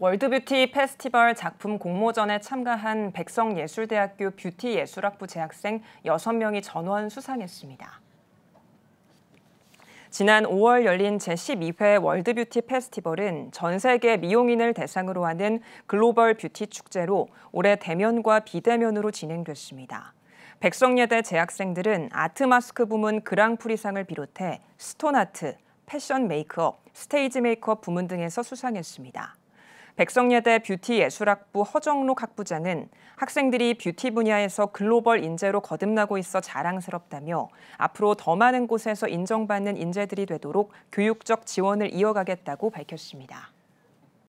월드뷰티 페스티벌 작품 공모전에 참가한 백성예술대학교 뷰티예술학부 재학생 6명이 전원 수상했습니다. 지난 5월 열린 제12회 월드뷰티 페스티벌은 전 세계 미용인을 대상으로 하는 글로벌 뷰티 축제로 올해 대면과 비대면으로 진행됐습니다. 백성예대 재학생들은 아트마스크 부문 그랑프리상을 비롯해 스톤아트, 패션 메이크업, 스테이지 메이크업 부문 등에서 수상했습니다. 백성여대 뷰티예술학부 허정록 학부장은 학생들이 뷰티 분야에서 글로벌 인재로 거듭나고 있어 자랑스럽다며 앞으로 더 많은 곳에서 인정받는 인재들이 되도록 교육적 지원을 이어가겠다고 밝혔습니다.